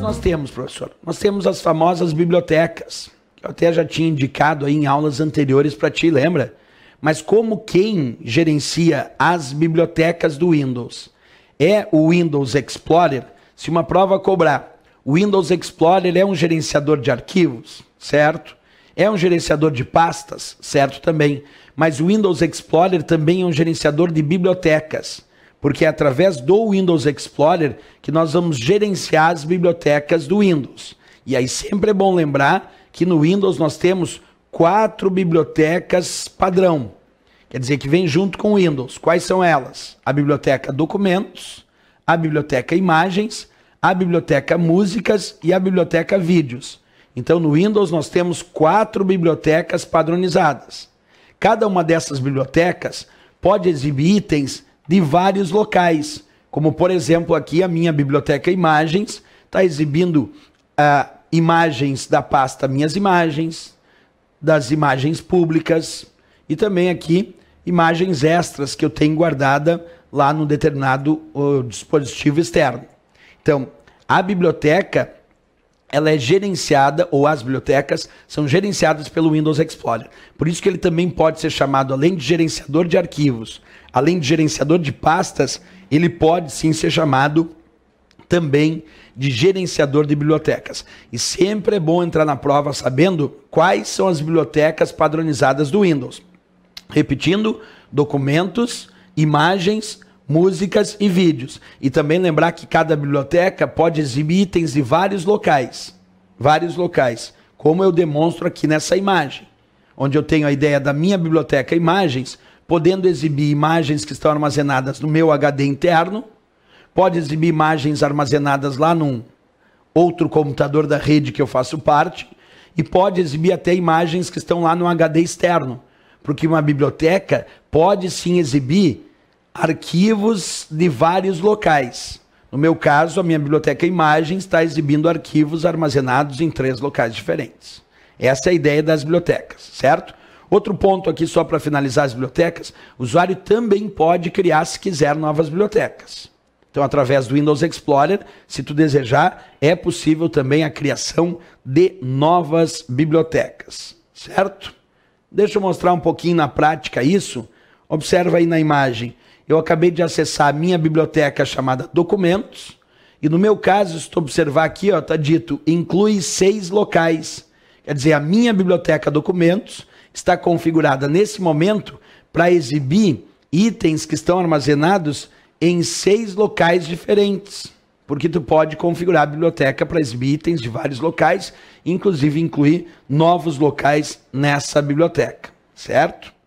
nós temos, professor. Nós temos as famosas bibliotecas. eu até já tinha indicado aí em aulas anteriores para ti, lembra? Mas como quem gerencia as bibliotecas do Windows? É o Windows Explorer? Se uma prova cobrar, o Windows Explorer é um gerenciador de arquivos, certo? É um gerenciador de pastas, certo também. Mas o Windows Explorer também é um gerenciador de bibliotecas porque é através do Windows Explorer que nós vamos gerenciar as bibliotecas do Windows. E aí sempre é bom lembrar que no Windows nós temos quatro bibliotecas padrão. Quer dizer que vem junto com o Windows. Quais são elas? A biblioteca Documentos, a biblioteca Imagens, a biblioteca Músicas e a biblioteca Vídeos. Então no Windows nós temos quatro bibliotecas padronizadas. Cada uma dessas bibliotecas pode exibir itens de vários locais, como por exemplo aqui a minha biblioteca Imagens, está exibindo ah, imagens da pasta Minhas Imagens, das imagens públicas e também aqui imagens extras que eu tenho guardada lá no determinado uh, dispositivo externo. Então, a biblioteca ela é gerenciada, ou as bibliotecas são gerenciadas pelo Windows Explorer. Por isso que ele também pode ser chamado, além de gerenciador de arquivos, além de gerenciador de pastas, ele pode sim ser chamado também de gerenciador de bibliotecas. E sempre é bom entrar na prova sabendo quais são as bibliotecas padronizadas do Windows. Repetindo, documentos, imagens, músicas e vídeos. E também lembrar que cada biblioteca pode exibir itens de vários locais. Vários locais. Como eu demonstro aqui nessa imagem. Onde eu tenho a ideia da minha biblioteca imagens, podendo exibir imagens que estão armazenadas no meu HD interno, pode exibir imagens armazenadas lá num outro computador da rede que eu faço parte, e pode exibir até imagens que estão lá no HD externo, porque uma biblioteca pode sim exibir arquivos de vários locais. No meu caso, a minha biblioteca Imagens está exibindo arquivos armazenados em três locais diferentes. Essa é a ideia das bibliotecas, certo? Outro ponto aqui, só para finalizar as bibliotecas: o usuário também pode criar, se quiser, novas bibliotecas. Então, através do Windows Explorer, se tu desejar, é possível também a criação de novas bibliotecas, certo? Deixa eu mostrar um pouquinho na prática isso. Observa aí na imagem eu acabei de acessar a minha biblioteca chamada Documentos, e no meu caso, se tu observar aqui, ó, tá dito, inclui seis locais. Quer dizer, a minha biblioteca Documentos está configurada nesse momento para exibir itens que estão armazenados em seis locais diferentes. Porque tu pode configurar a biblioteca para exibir itens de vários locais, inclusive incluir novos locais nessa biblioteca, certo?